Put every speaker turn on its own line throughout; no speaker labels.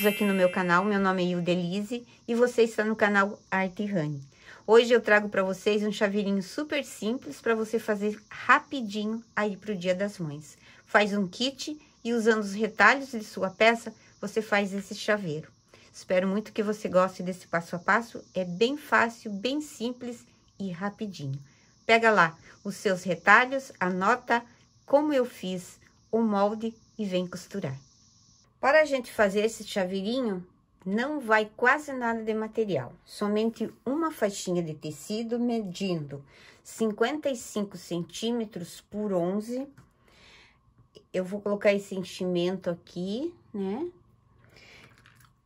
todos aqui no meu canal. Meu nome é Ildelise e você está no canal Arte Rani Hoje eu trago para vocês um chaveirinho super simples para você fazer rapidinho aí para o Dia das Mães. Faz um kit e usando os retalhos de sua peça, você faz esse chaveiro. Espero muito que você goste desse passo a passo. É bem fácil, bem simples e rapidinho. Pega lá os seus retalhos, anota como eu fiz o molde e vem costurar. Para a gente fazer esse chaveirinho, não vai quase nada de material, somente uma faixinha de tecido medindo 55 centímetros por 11. Eu vou colocar esse enchimento aqui, né?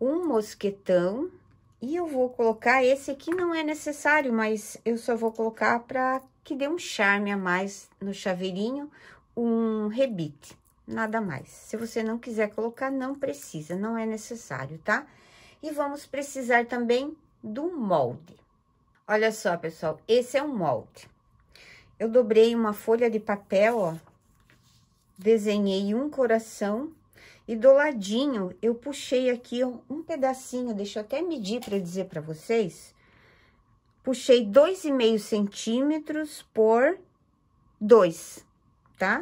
Um mosquetão e eu vou colocar esse aqui, não é necessário, mas eu só vou colocar para que dê um charme a mais no chaveirinho, um rebite nada mais. Se você não quiser colocar, não precisa, não é necessário, tá? E vamos precisar também do molde. Olha só, pessoal, esse é um molde. Eu dobrei uma folha de papel, ó, desenhei um coração e do ladinho eu puxei aqui ó, um pedacinho, deixa eu até medir para dizer para vocês. Puxei dois e meio centímetros por dois, tá?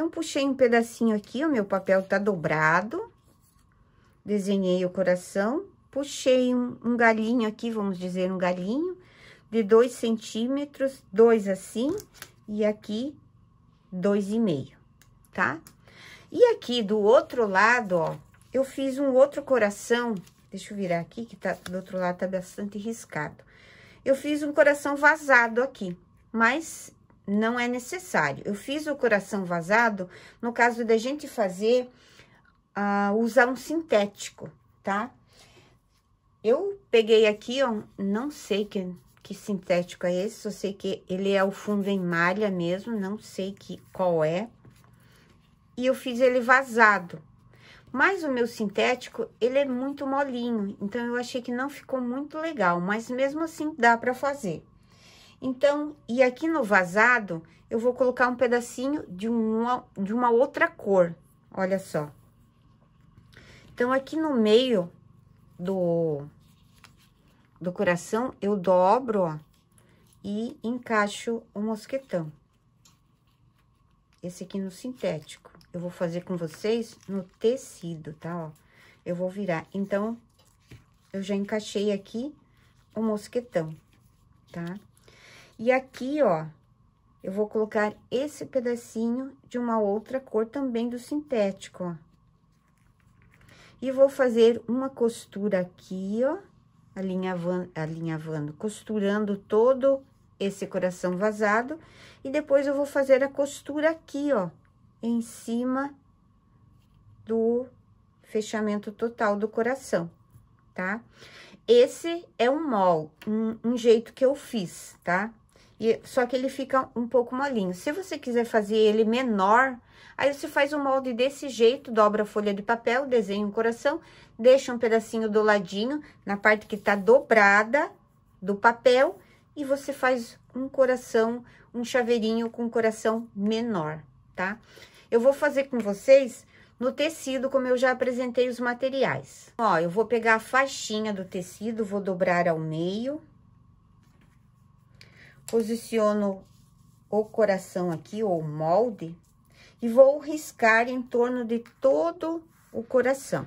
Então, puxei um pedacinho aqui, o meu papel tá dobrado. Desenhei o coração. Puxei um, um galinho aqui, vamos dizer um galinho, de dois centímetros, dois assim, e aqui, dois e meio, tá? E aqui do outro lado, ó, eu fiz um outro coração, deixa eu virar aqui, que tá do outro lado tá bastante riscado. Eu fiz um coração vazado aqui, mas não é necessário. Eu fiz o coração vazado no caso da gente fazer, uh, usar um sintético, tá? Eu peguei aqui, ó, não sei que, que sintético é esse, só sei que ele é o fundo em malha mesmo, não sei que qual é. E eu fiz ele vazado. Mas o meu sintético, ele é muito molinho, então eu achei que não ficou muito legal, mas mesmo assim dá pra fazer. Então, e aqui no vazado, eu vou colocar um pedacinho de uma, de uma outra cor, olha só. Então, aqui no meio do, do coração, eu dobro, ó, e encaixo o mosquetão. Esse aqui no sintético. Eu vou fazer com vocês no tecido, tá, ó. Eu vou virar. Então, eu já encaixei aqui o mosquetão, tá? E aqui, ó, eu vou colocar esse pedacinho de uma outra cor também do sintético, ó. E vou fazer uma costura aqui, ó, alinhavando, alinhavando, costurando todo esse coração vazado. E depois eu vou fazer a costura aqui, ó, em cima do fechamento total do coração, tá? Esse é um mol, um, um jeito que eu fiz, tá? E, só que ele fica um pouco molinho. Se você quiser fazer ele menor, aí você faz o um molde desse jeito, dobra a folha de papel, desenha um coração, deixa um pedacinho do ladinho, na parte que tá dobrada do papel, e você faz um coração, um chaveirinho com um coração menor, tá? Eu vou fazer com vocês no tecido, como eu já apresentei os materiais. Ó, eu vou pegar a faixinha do tecido, vou dobrar ao meio... Posiciono o coração aqui, ou molde, e vou riscar em torno de todo o coração.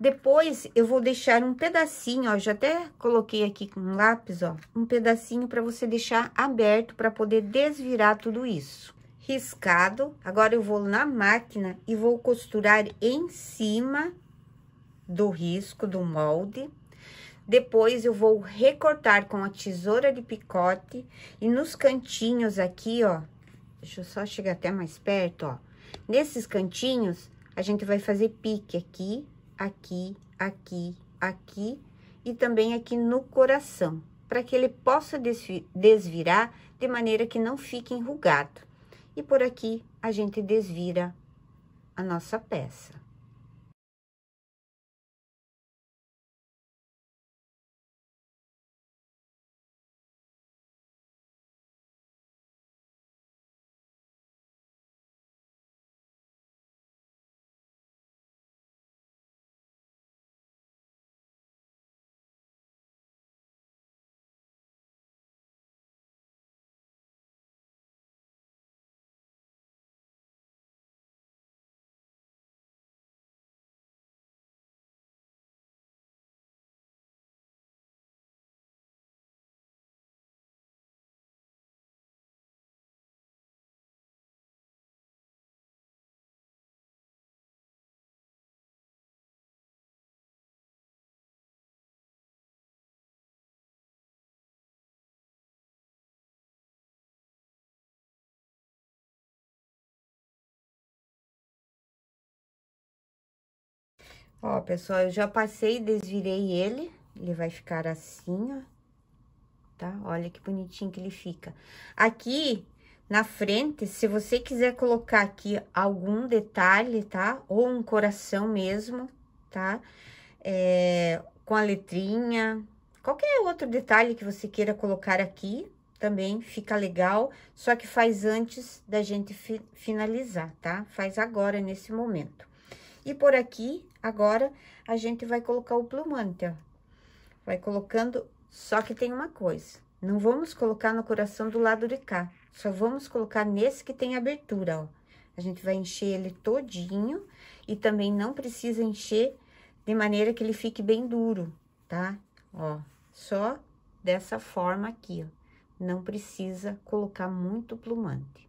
Depois, eu vou deixar um pedacinho, ó, já até coloquei aqui com um lápis, ó, um pedacinho para você deixar aberto para poder desvirar tudo isso. Riscado, agora eu vou na máquina e vou costurar em cima do risco do molde depois, eu vou recortar com a tesoura de picote e nos cantinhos aqui, ó, deixa eu só chegar até mais perto, ó. Nesses cantinhos, a gente vai fazer pique aqui, aqui, aqui, aqui e também aqui no coração, para que ele possa desvirar de maneira que não fique enrugado. E por aqui, a gente desvira a nossa peça. Ó, pessoal, eu já passei e desvirei ele. Ele vai ficar assim, ó. Tá? Olha que bonitinho que ele fica. Aqui, na frente, se você quiser colocar aqui algum detalhe, tá? Ou um coração mesmo, tá? É, com a letrinha, qualquer outro detalhe que você queira colocar aqui, também fica legal, só que faz antes da gente fi finalizar, tá? Faz agora, nesse momento. E por aqui, agora, a gente vai colocar o plumante, ó. Vai colocando, só que tem uma coisa, não vamos colocar no coração do lado de cá, só vamos colocar nesse que tem abertura, ó. A gente vai encher ele todinho e também não precisa encher de maneira que ele fique bem duro, tá? Ó, só dessa forma aqui, ó. Não precisa colocar muito plumante.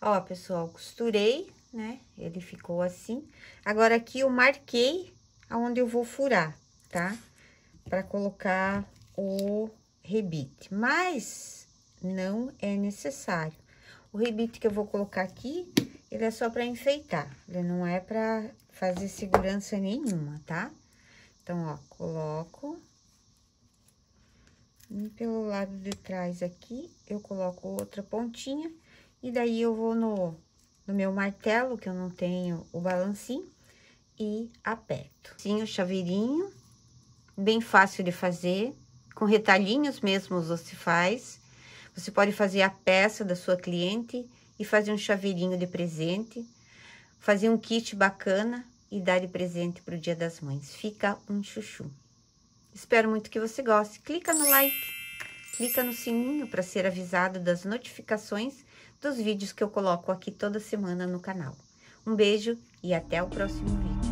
Ó, pessoal, costurei, né? Ele ficou assim. Agora, aqui eu marquei aonde eu vou furar, tá? Pra colocar o rebite, mas não é necessário. O rebite que eu vou colocar aqui, ele é só pra enfeitar, ele não é pra fazer segurança nenhuma, tá? Então, ó, coloco... E pelo lado de trás aqui, eu coloco outra pontinha e daí, eu vou no, no meu martelo, que eu não tenho o balancinho, e aperto. Sim, o chaveirinho, bem fácil de fazer, com retalhinhos mesmo você faz. Você pode fazer a peça da sua cliente e fazer um chaveirinho de presente, fazer um kit bacana e dar de presente para o Dia das Mães. Fica um chuchu. Espero muito que você goste. Clica no like, clica no sininho para ser avisado das notificações dos vídeos que eu coloco aqui toda semana no canal. Um beijo e até o próximo vídeo.